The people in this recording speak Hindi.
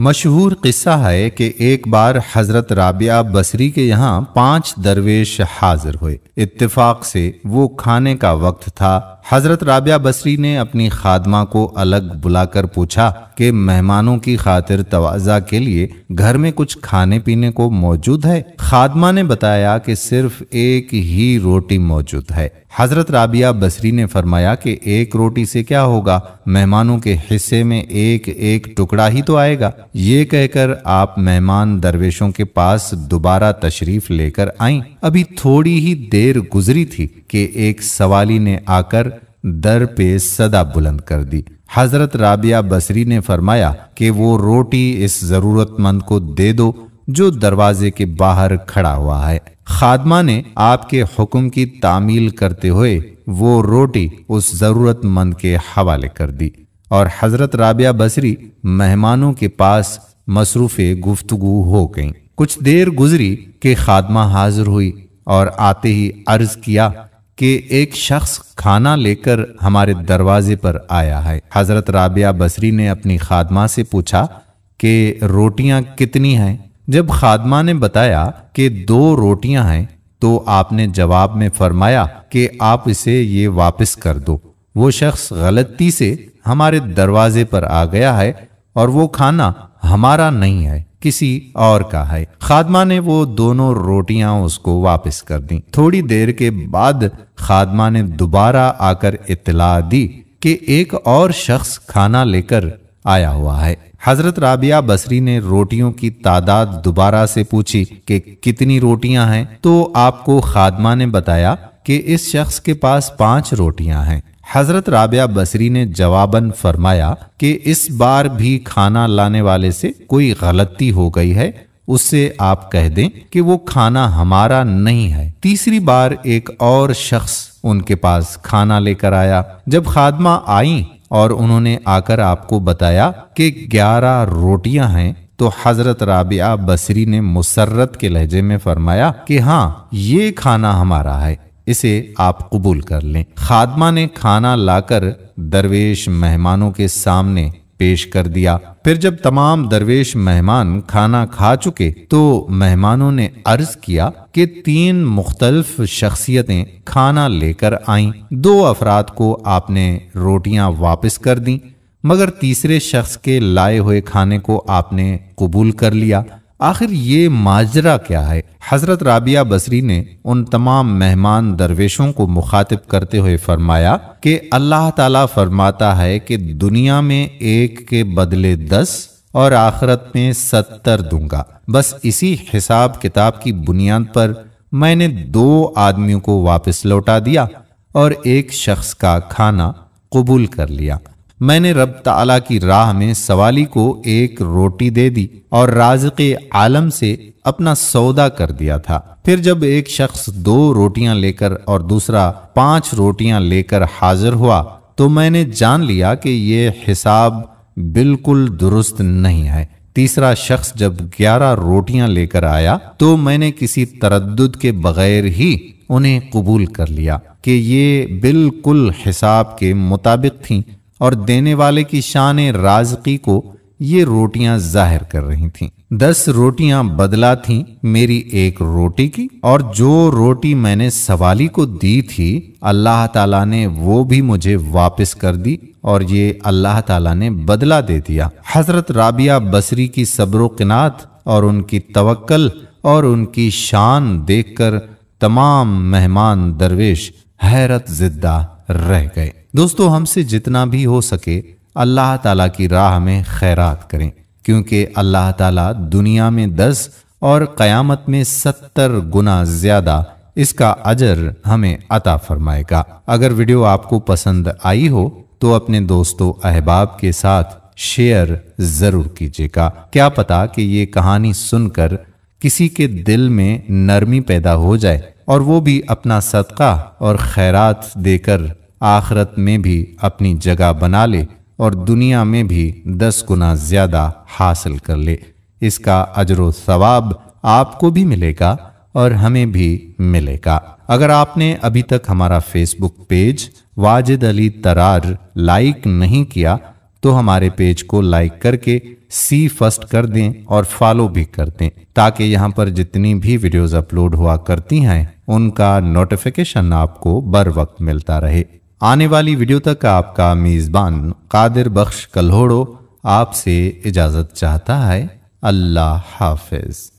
मशहूर किस्सा है कि एक बार हज़रत राबिया बसरी के यहाँ पांच दरवेश हाजिर हुए इत्तेफाक से वो खाने का वक्त था हज़रत राबिया बसरी ने अपनी खादमा को अलग बुलाकर पूछा कि मेहमानों की खातिर तवाजा के लिए घर में कुछ खाने पीने को मौजूद है खादमा ने बताया कि सिर्फ एक ही रोटी मौजूद है हज़रत राबिया बसरी ने फरमाया कि एक रोटी से क्या होगा मेहमानों के हिस्से में एक एक टुकड़ा ही तो आएगा ये कहकर आप मेहमान दरवेशों के पास दोबारा तशरीफ लेकर आईं अभी थोड़ी ही देर गुजरी थी कि एक सवाली ने आकर दर पे सदा बुलंद कर दी हजरत राबिया बसरी ने फरमाया कि वो रोटी इस जरूरतमंद को दे दो जो दरवाजे के बाहर खड़ा हुआ है खादमा ने आपके हुक्म की तामील करते हुए वो रोटी उस जरूरतमंद के हवाले कर दी और हजरत राबिया बसरी मेहमानों के पास मसरूफ़ गुफ्तगु हो गईं कुछ देर गुजरी कि खादमा हाजिर हुई और आते ही अर्ज किया कि एक शख्स खाना लेकर हमारे दरवाजे पर आया है हजरत राबिया बसरी ने अपनी खादमा से पूछा कि रोटियां कितनी हैं जब खादमा ने बताया कि दो रोटियां हैं तो आपने जवाब में फरमाया कि आप इसे ये वापस कर दो वो शख्स गलती से हमारे दरवाजे पर आ गया है और वो खाना हमारा नहीं है किसी और का है खादमा ने वो दोनों रोटियां उसको वापस कर दी थोड़ी देर के बाद खादमा ने दोबारा आकर इतला दी कि एक और शख्स खाना लेकर आया हुआ है हजरत राबिया बसरी ने रोटियों की तादाद दोबारा से पूछी कि कितनी रोटियां हैं तो आपको खादमा ने बताया कि इस शख्स के पास पांच रोटियां हैं हजरत राबिया बसरी ने जवाबन फरमाया कि इस बार भी खाना लाने वाले से कोई गलती हो गई है उससे आप कह दें कि वो खाना हमारा नहीं है तीसरी बार एक और शख्स उनके पास खाना लेकर आया जब खादमा आई और उन्होंने आकर आपको बताया कि ग्यारह रोटियां हैं तो हजरत राबिया बसरी ने मुसर्रत के लहजे में फरमाया कि हाँ ये खाना हमारा है इसे आप कबूल कर लें खादमा ने खाना लाकर दरवेश मेहमानों के सामने पेश कर दिया फिर जब तमाम दरवेश मेहमान खाना खा चुके तो मेहमानों ने अर्ज किया कि तीन मुख्तलफ शख्सियतें खाना लेकर आईं दो अफराद को आपने रोटियां वापस कर दी मगर तीसरे शख्स के लाए हुए खाने को आपने कबूल कर लिया आखिर ये माजरा क्या है हजरत राबिया बसरी ने उन तमाम मेहमान दरवेशों को मुखातिब करते हुए फरमाया कि अल्लाह ताला फरमाता है कि दुनिया में एक के बदले दस और आखरत में सत्तर दूंगा बस इसी हिसाब किताब की बुनियाद पर मैंने दो आदमियों को वापस लौटा दिया और एक शख्स का खाना कबूल कर लिया मैंने रब ताला की राह में सवाली को एक रोटी दे दी और राज के आलम से अपना सौदा कर दिया था फिर जब एक शख्स दो रोटियां लेकर और दूसरा पांच रोटियां लेकर हाजिर हुआ तो मैंने जान लिया कि ये हिसाब बिल्कुल दुरुस्त नहीं है तीसरा शख्स जब ग्यारह रोटियां लेकर आया तो मैंने किसी तरद के बगैर ही उन्हें कबूल कर लिया कि ये बिल्कुल हिसाब के मुताबिक थी और देने वाले की शान राजकी को ये रोटियां जाहिर कर रही थीं। दस रोटियां बदला थीं मेरी एक रोटी की और जो रोटी मैंने सवाली को दी थी अल्लाह ताला ने वो भी मुझे वापस कर दी और ये अल्लाह ताला ने बदला दे दिया हजरत राबिया बसरी की सब्र किनात और उनकी तवक्ल और उनकी शान देखकर तमाम मेहमान दरवेश हैरत जिद्दा रह गए दोस्तों हमसे जितना भी हो सके अल्लाह ताला की राह में खैरात करें क्योंकि अल्लाह ताला दुनिया में दस और क़यामत में सत्तर गुना ज़्यादा इसका अजर हमें अता फरमाएगा अगर वीडियो आपको पसंद आई हो तो अपने दोस्तों अहबाब के साथ शेयर ज़रूर कीजिएगा क्या पता कि ये कहानी सुनकर किसी के दिल में नरमी पैदा हो जाए और वो भी अपना सदका और खैरात देकर आखरत में भी अपनी जगह बना ले और दुनिया में भी दस गुना ज़्यादा हासिल कर ले इसका अजर सवाब आपको भी मिलेगा और हमें भी मिलेगा अगर आपने अभी तक हमारा Facebook page Wajid Ali Tarar like नहीं किया तो हमारे पेज को लाइक करके सी फर्स्ट कर दें और फॉलो भी कर दें ताकि यहाँ पर जितनी भी वीडियोस अपलोड हुआ करती हैं उनका नोटिफिकेशन आपको बर वक्त मिलता रहे आने वाली वीडियो तक आपका मेज़बान कादिर बख्श कल्होड़ो आपसे इजाज़त चाहता है अल्लाह हाफिज़